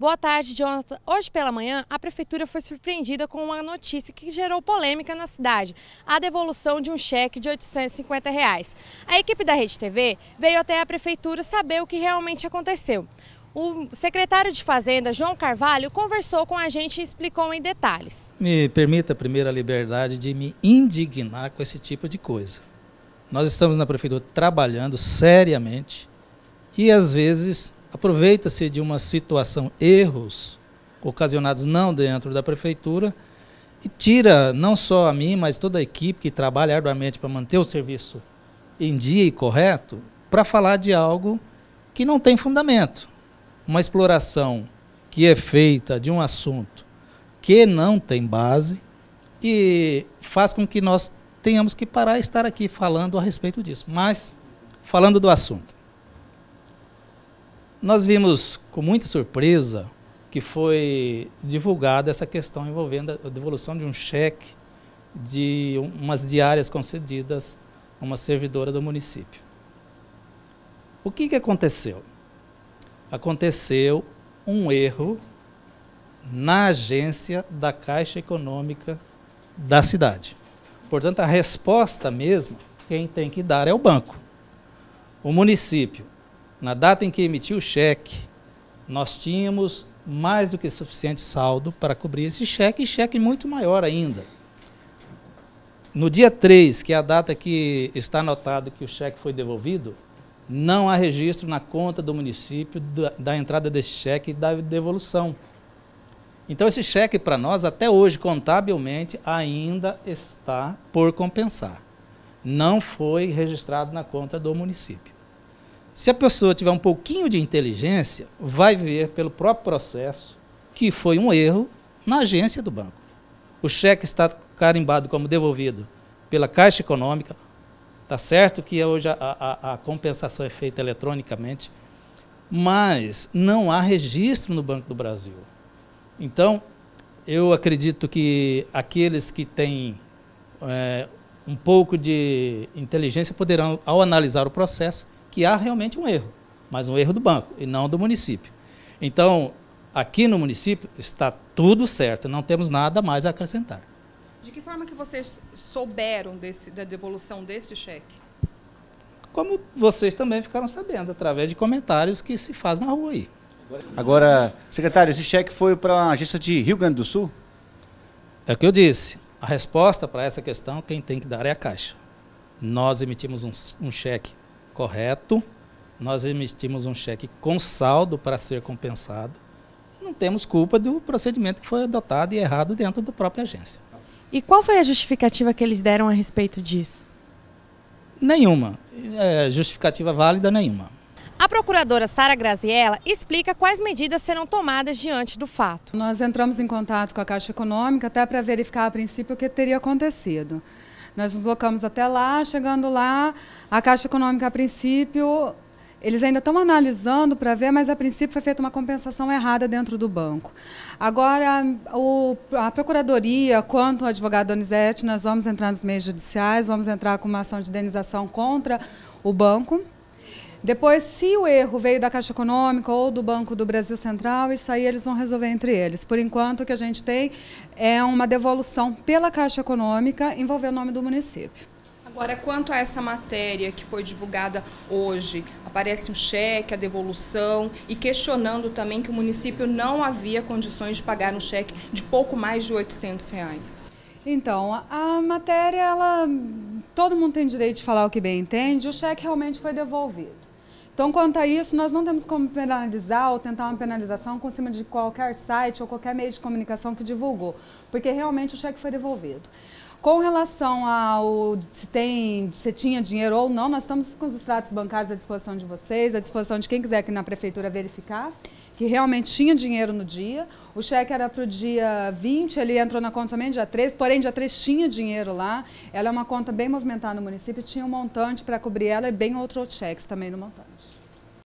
Boa tarde, Jonathan. Hoje pela manhã, a prefeitura foi surpreendida com uma notícia que gerou polêmica na cidade: a devolução de um cheque de R$ 850. Reais. A equipe da Rede TV veio até a prefeitura saber o que realmente aconteceu. O secretário de Fazenda, João Carvalho, conversou com a gente e explicou em detalhes. Me permita primeiro a liberdade de me indignar com esse tipo de coisa. Nós estamos na prefeitura trabalhando seriamente e às vezes aproveita-se de uma situação, erros ocasionados não dentro da prefeitura, e tira não só a mim, mas toda a equipe que trabalha arduamente para manter o serviço em dia e correto, para falar de algo que não tem fundamento. Uma exploração que é feita de um assunto que não tem base e faz com que nós tenhamos que parar e estar aqui falando a respeito disso. Mas, falando do assunto. Nós vimos com muita surpresa que foi divulgada essa questão envolvendo a devolução de um cheque de umas diárias concedidas a uma servidora do município. O que, que aconteceu? Aconteceu um erro na agência da Caixa Econômica da cidade. Portanto, a resposta mesmo, quem tem que dar é o banco. O município na data em que emitiu o cheque, nós tínhamos mais do que suficiente saldo para cobrir esse cheque e cheque muito maior ainda. No dia 3, que é a data que está anotado que o cheque foi devolvido, não há registro na conta do município da, da entrada desse cheque e da devolução. Então, esse cheque para nós, até hoje, contabilmente, ainda está por compensar. Não foi registrado na conta do município. Se a pessoa tiver um pouquinho de inteligência, vai ver pelo próprio processo que foi um erro na agência do banco. O cheque está carimbado como devolvido pela Caixa Econômica. Está certo que hoje a, a, a compensação é feita eletronicamente, mas não há registro no Banco do Brasil. Então, eu acredito que aqueles que têm é, um pouco de inteligência poderão, ao analisar o processo, que há realmente um erro, mas um erro do banco e não do município. Então, aqui no município está tudo certo, não temos nada mais a acrescentar. De que forma que vocês souberam desse, da devolução desse cheque? Como vocês também ficaram sabendo, através de comentários que se faz na rua aí. Agora, secretário, esse cheque foi para a agência de Rio Grande do Sul? É o que eu disse. A resposta para essa questão, quem tem que dar é a Caixa. Nós emitimos um, um cheque correto, nós emitimos um cheque com saldo para ser compensado. Não temos culpa do procedimento que foi adotado e errado dentro da própria agência. E qual foi a justificativa que eles deram a respeito disso? Nenhuma. É, justificativa válida nenhuma. A procuradora Sara Graziella explica quais medidas serão tomadas diante do fato. Nós entramos em contato com a Caixa Econômica até para verificar a princípio o que teria acontecido. Nós nos locamos até lá, chegando lá, a Caixa Econômica, a princípio, eles ainda estão analisando para ver, mas a princípio foi feita uma compensação errada dentro do banco. Agora, o, a Procuradoria, quanto ao advogado Donizete, nós vamos entrar nos meios judiciais, vamos entrar com uma ação de indenização contra o banco. Depois, se o erro veio da Caixa Econômica ou do Banco do Brasil Central, isso aí eles vão resolver entre eles. Por enquanto, o que a gente tem é uma devolução pela Caixa Econômica envolvendo o nome do município. Agora, quanto a essa matéria que foi divulgada hoje, aparece um cheque, a devolução e questionando também que o município não havia condições de pagar um cheque de pouco mais de 800 reais. Então, a matéria, ela, todo mundo tem direito de falar o que bem entende, o cheque realmente foi devolvido. Então, quanto a isso, nós não temos como penalizar ou tentar uma penalização com cima de qualquer site ou qualquer meio de comunicação que divulgou, porque realmente o cheque foi devolvido. Com relação ao se, tem, se tinha dinheiro ou não, nós estamos com os extratos bancários à disposição de vocês, à disposição de quem quiser aqui na prefeitura verificar que realmente tinha dinheiro no dia. O cheque era para o dia 20, ele entrou na conta somente dia 3, porém dia 3 tinha dinheiro lá. Ela é uma conta bem movimentada no município, tinha um montante para cobrir ela e bem outros cheques também no montante.